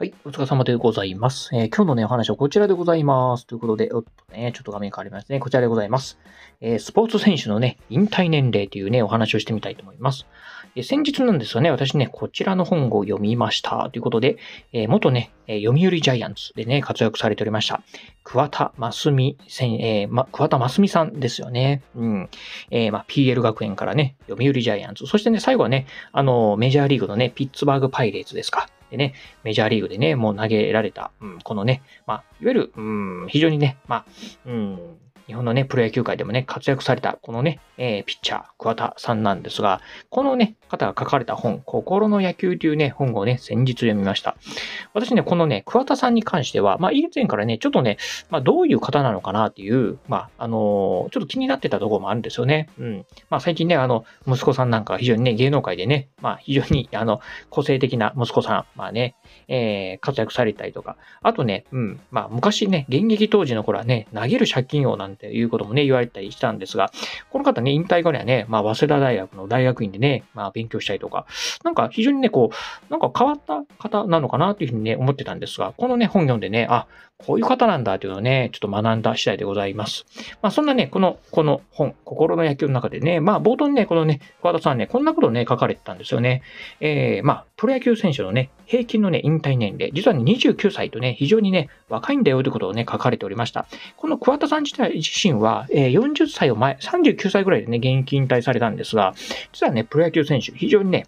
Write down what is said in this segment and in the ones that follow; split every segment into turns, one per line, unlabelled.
はい、お疲れ様でございます。えー、今日のね、お話はこちらでございます。ということで、おっとね、ちょっと画面変わりますね。こちらでございます。えー、スポーツ選手のね、引退年齢というね、お話をしてみたいと思います。えー、先日なんですよね、私ね、こちらの本を読みました。ということで、え元ね、え読売ジャイアンツでね、活躍されておりました、桑田真澄選、えま、桑田真澄さんですよね。うん。えま、PL 学園からね、読売ジャイアンツ。そしてね、最後はね、あの、メジャーリーグのね、ピッツバーグパイレーツですか。でね、メジャーリーグでね、もう投げられた、うん、このね、まあ、いわゆる、うん、非常にね、まあ、うん、日本のね、プロ野球界でもね、活躍された、このね、えー、ピッチャー、桑田さんなんですが、このね、方が書かれた本、心の野球というね、本をね、先日読みました。私ね、このね、桑田さんに関しては、まあ、以前からね、ちょっとね、まあ、どういう方なのかなっていう、まあ、あのー、ちょっと気になってたところもあるんですよね。うん。まあ、最近ね、あの、息子さんなんか非常にね、芸能界でね、まあ、非常に、あの、個性的な息子さん、まあね、えー、活躍されたりとか、あとね、うん、まあ、昔ね、現役当時の頃はね、投げる借金王なんてていうこともね、言われたりしたんですが、この方ね、引退後にはね、まあ、早稲田大学の大学院でね、まあ、勉強したりとか、なんか非常にね、こう、なんか変わった方なのかなというふうにね、思ってたんですが、このね、本読んでね、あ、こういう方なんだっていうのをね、ちょっと学んだ次第でございます。まあそんなね、この、この本、心の野球の中でね、まあ冒頭にね、このね、桑田さんね、こんなことね、書かれてたんですよね。えー、まあ、プロ野球選手のね、平均のね、引退年齢、実はね、29歳とね、非常にね、若いんだよということをね、書かれておりました。この桑田さん自体自身は、えー、40歳を前、39歳ぐらいでね、現役引退されたんですが、実はね、プロ野球選手、非常にね、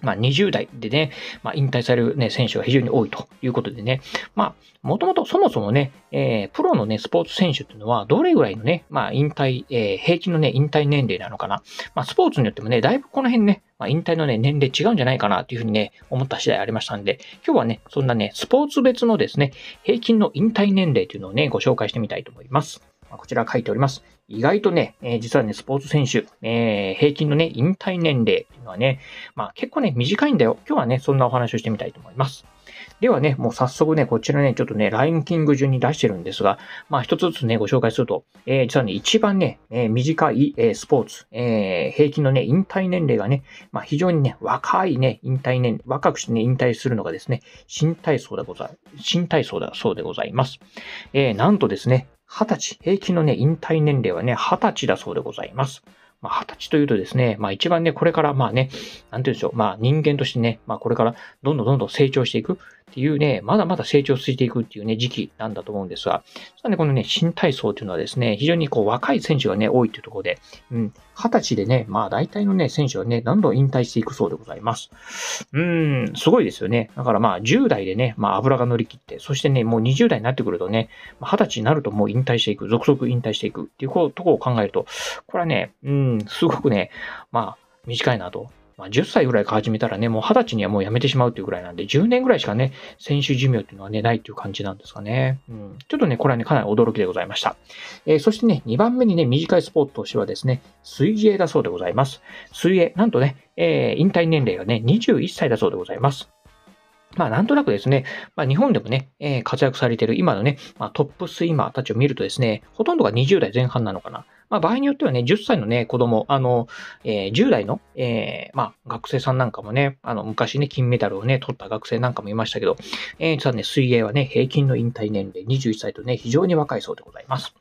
まあ、20代でね、まあ、引退される、ね、選手が非常に多いということでね、まあ、もともとそもそもね、えー、プロの、ね、スポーツ選手っていうのは、どれぐらいのね、まあ、引退、えー、平均のね、引退年齢なのかな。まあ、スポーツによってもね、だいぶこの辺ね、まあ、引退のね、年齢違うんじゃないかなというふうにね、思った次第ありましたんで、今日はね、そんなね、スポーツ別のですね、平均の引退年齢というのをね、ご紹介してみたいと思います。まあ、こちら書いております。意外とね、えー、実はね、スポーツ選手、えー、平均のね、引退年齢っていうのはね、まあ結構ね、短いんだよ。今日はね、そんなお話をしてみたいと思います。ではね、もう早速ね、こちらね、ちょっとね、ランキング順に出してるんですが、まあ一つずつね、ご紹介すると、えー、実はね、一番ね、えー、短い、えー、スポーツ、えー、平均のね、引退年齢がね、まあ非常にね、若いね、引退年、若くしてね、引退するのがですね、新体操だござ、新体操だそうでございます。えー、なんとですね、20歳、平均のね、引退年齢はね、20歳だそうでございます。まあ、20歳というとですね、まあ一番ね、これからまあね、なんて言うんでしょう、まあ人間としてね、まあこれからどんどんどんどん成長していく、っていうね、まだまだ成長していくっていうね、時期なんだと思うんですが、なこのね、新体操というのはですね、非常にこう若い選手がね、多いというところで、うん、20歳でね、まあ大体のね、選手はね、どんどん引退していくそうでございます。うん、すごいですよね。だからまあ10代でね、まあ油が乗り切って、そしてね、もう20代になってくるとね、20歳になるともう引退していく、続々引退していくっていうところを考えると、これはね、うん、すごくね、まあ、短いなと。まあ、10歳ぐらいから始めたらね、もう20歳にはもうやめてしまうっていうぐらいなんで、10年ぐらいしかね、選手寿命っていうのはね、ないっていう感じなんですかね。うん。ちょっとね、これはね、かなり驚きでございました。えー、そしてね、2番目にね、短いスポーツとしてはですね、水泳だそうでございます。水泳、なんとね、えー、引退年齢がね、21歳だそうでございます。まあなんとなくですね、まあ日本でもね、えー、活躍されている今のね、まあ、トップスイマーたちを見るとですね、ほとんどが20代前半なのかな。まあ、場合によってはね、10歳のね、子供、あの、えー、10代の、えー、まあ、学生さんなんかもね、あの、昔ね、金メダルをね、取った学生なんかもいましたけど、えー、実はね、水泳はね、平均の引退年齢21歳とね、非常に若いそうでございます。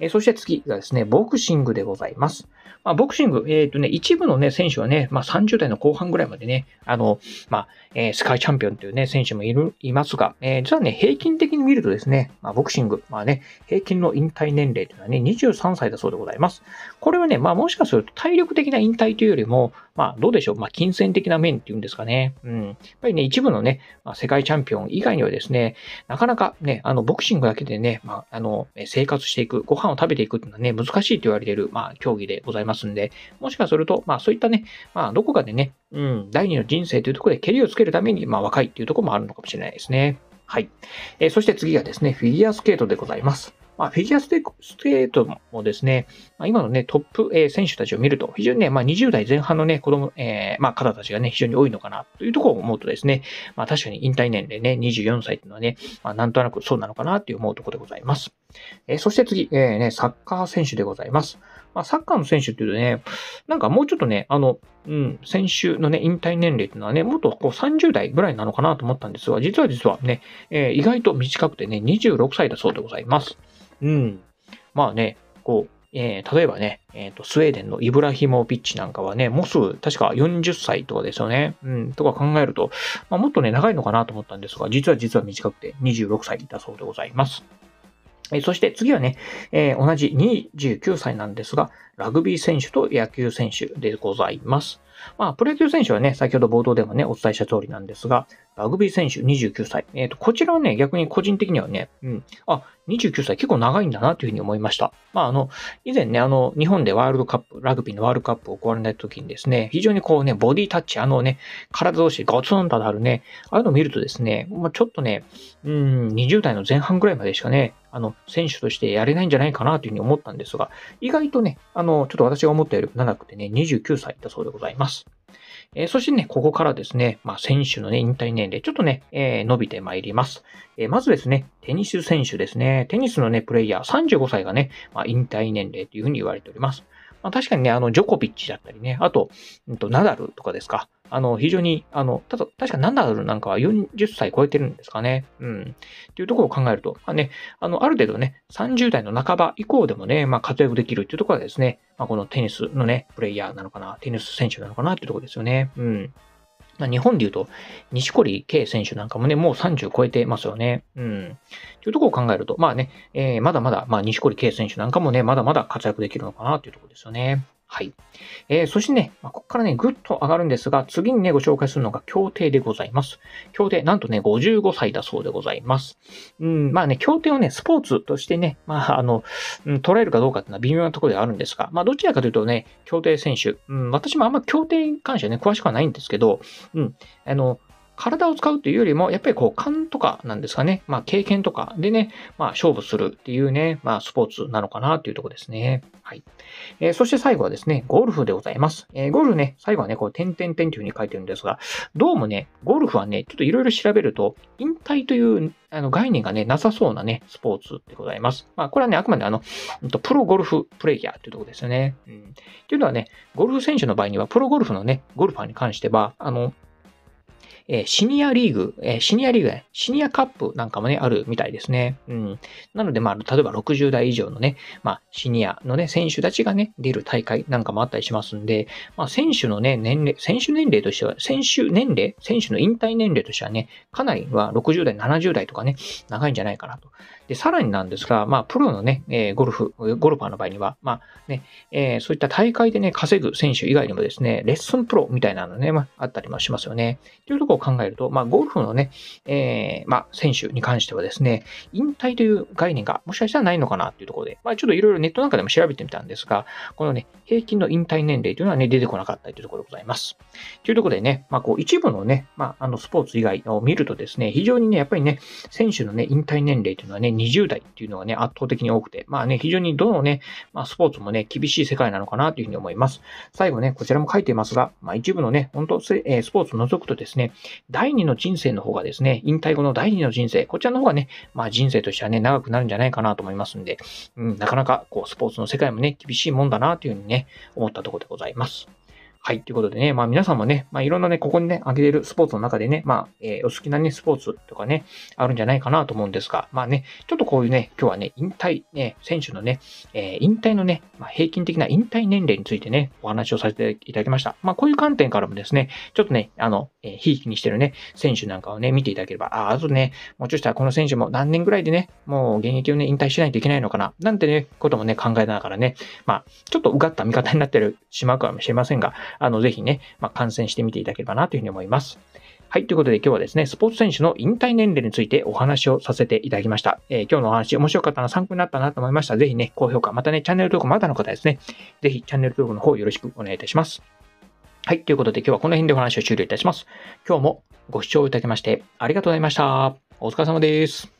えー、そして次がですね、ボクシングでございます。まあ、ボクシング、えっ、ー、とね、一部のね、選手はね、まあ、30代の後半ぐらいまでね、あの、まあ、えー、世界チャンピオンというね、選手もいる、いますが、えー、実はね、平均的に見るとですね、まあ、ボクシング、まあね、平均の引退年齢というのはね、23歳だそうでございます。ございます。これはね、まあもしかすると体力的な引退というよりも、まあどうでしょう、まあ金銭的な面っていうんですかね。うん。やっぱりね、一部のね、まあ、世界チャンピオン以外にはですね、なかなかね、あのボクシングだけでね、まああの生活していく、ご飯を食べていくっていうのはね、難しいと言われている、まあ競技でございますんで、もしかすると、まあそういったね、まあどこかでね、うん、第二の人生というところで蹴りをつけるために、まあ若いっていうところもあるのかもしれないですね。はい。えー、そして次がですね、フィギュアスケートでございます。まあ、フィギュアステートもですね、まあ、今のね、トップ、えー、選手たちを見ると、非常にね、まあ、20代前半のね、子供、えー、まあ、方たちがね、非常に多いのかな、というところを思うとですね、まあ、確かに引退年齢ね、24歳っていうのはね、まあ、なんとなくそうなのかな、という思うところでございます。えー、そして次、えー、ね、サッカー選手でございます。まあ、サッカーの選手っていうとね、なんかもうちょっとね、あの、うん、先週のね、引退年齢っていうのはね、もっとこう30代ぐらいなのかなと思ったんですが、実は実はね、えー、意外と短くてね、26歳だそうでございます。うん。まあね、こう、えー、例えばね、えっ、ー、と、スウェーデンのイブラヒモビッチなんかはね、もうすぐ、確か40歳とかですよね。うん、とか考えると、まあ、もっとね、長いのかなと思ったんですが、実は実は短くて26歳だそうでございます。えそして次はね、えー、同じ29歳なんですが、ラグビー選手と野球選手でございます。まあ、プロ野球選手はね、先ほど冒頭でもね、お伝えした通りなんですが、ラグビー選手29歳。えっ、ー、と、こちらはね、逆に個人的にはね、うん、あ、29歳結構長いんだなというふうに思いました。まあ、あの、以前ね、あの、日本でワールドカップ、ラグビーのワールドカップを行われた時にですね、非常にこうね、ボディタッチ、あのね、体同士ゴツンとあるね、ああいうのを見るとですね、まあ、ちょっとね、うん、20代の前半ぐらいまでしかね、あの、選手としてやれないんじゃないかなというふうに思ったんですが、意外とね、あの、ちょっと私が思ったより長くてね、29歳だそうでございます。えー、そしてね、ここからですね、まあ、選手のね、引退年齢、ちょっとね、えー、伸びてまいります。えー、まずですね、テニス選手ですね、テニスのね、プレイヤー、35歳がね、まあ、引退年齢というふうに言われております。まあ、確かにね、あの、ジョコビッチだったりね、あと、うん、とナダルとかですか。あの、非常に、あの、ただ、確かナダルなんかは40歳超えてるんですかね。うん。っていうところを考えると、まあね、あの、ある程度ね、30代の半ば以降でもね、まあ、活躍できるっていうところはですね、まあ、このテニスのね、プレイヤーなのかな、テニス選手なのかなっていうところですよね。うん。まあ、日本で言うと、西堀圭選手なんかもね、もう30超えてますよね。うん。というところを考えると、まあね、えー、まだまだ、まあ、西堀圭選手なんかもね、まだまだ活躍できるのかなというところですよね。はい。えー、そしてね、まここからね、ぐっと上がるんですが、次にね、ご紹介するのが協定でございます。協定、なんとね、55歳だそうでございます。うん、まあね、協定をね、スポーツとしてね、まあ、あの、うん、捉えるかどうかっていうのは微妙なところではあるんですが、まあ、どちらかというとね、協定選手、うん、私もあんま協定に関してはね、詳しくはないんですけど、うん、あの、体を使うっていうよりも、やっぱりこう勘とかなんですかね。まあ経験とかでね、まあ勝負するっていうね、まあスポーツなのかなっていうとこですね。はい。えー、そして最後はですね、ゴルフでございます。えー、ゴルフね、最後はね、こう、点々点というふうに書いてるんですが、どうもね、ゴルフはね、ちょっといろいろ調べると、引退というあの概念がね、なさそうなね、スポーツでございます。まあ、これはね、あくまであの、プロゴルフプレイヤーというところですよね。うん。というのはね、ゴルフ選手の場合には、プロゴルフのね、ゴルファーに関しては、あの、えシニアリーグ、えシニアリーグね、シニアカップなんかもね、あるみたいですね。うん。なので、まあ、例えば60代以上のね、まあ、シニアのね、選手たちがね、出る大会なんかもあったりしますんで、まあ、選手のね、年齢、選手年齢としては、選手年齢、選手の引退年齢としてはね、かなりは60代、70代とかね、長いんじゃないかなと。で、さらになんですが、まあ、プロのね、えー、ゴルフ、ゴルファーの場合には、まあね、えー、そういった大会でね、稼ぐ選手以外にもですね、レッスンプロみたいなのね、まあ、あったりもしますよね。というところを考えると、まあ、ゴルフのね、えー、まあ、選手に関してはですね、引退という概念がもしかしたらないのかなっていうところで、まあ、ちょっといろいろネットなんかでも調べてみたんですが、このね、平均の引退年齢というのはね、出てこなかったというところでございます。というところでね、まあ、こう、一部のね、まあ、あの、スポーツ以外を見るとですね、非常にね、やっぱりね、選手のね、引退年齢というのはね、20代っていうのがね、圧倒的に多くて、まあね、非常にどのね、まあ、スポーツもね、厳しい世界なのかなというふうに思います。最後ね、こちらも書いていますが、まあ一部のね、本当、えー、スポーツを除くとですね、第二の人生の方がですね、引退後の第二の人生、こちらの方がね、まあ人生としてはね、長くなるんじゃないかなと思いますんで、うん、なかなかこう、スポーツの世界もね、厳しいもんだなというふうにね、思ったところでございます。はい。ということでね、まあ皆さんもね、まあいろんなね、ここにね、あげれるスポーツの中でね、まあ、えー、お好きなね、スポーツとかね、あるんじゃないかなと思うんですが、まあね、ちょっとこういうね、今日はね、引退、ね、選手のね、えー、引退のね、まあ、平均的な引退年齢についてね、お話をさせていただきました。まあこういう観点からもですね、ちょっとね、あの、えひいきにしてるね、選手なんかをね、見ていただければ、ああ、あとね、もうちょっしたらこの選手も何年ぐらいでね、もう現役をね、引退しないといけないのかな、なんてね、こともね、考えながらね、まあ、ちょっとうがった見方になってるしまうかもしれませんが、あの、ぜひね、まあ、観戦してみていただければな、というふうに思います。はい。ということで今日はですね、スポーツ選手の引退年齢についてお話をさせていただきました。えー、今日のお話面白かったな、参考になったなと思いました。ぜひね、高評価、またね、チャンネル登録まだの方ですね、ぜひチャンネル登録の方よろしくお願いいたします。はい。ということで今日はこの辺でお話を終了いたします。今日もご視聴いただきましてありがとうございました。お疲れ様です。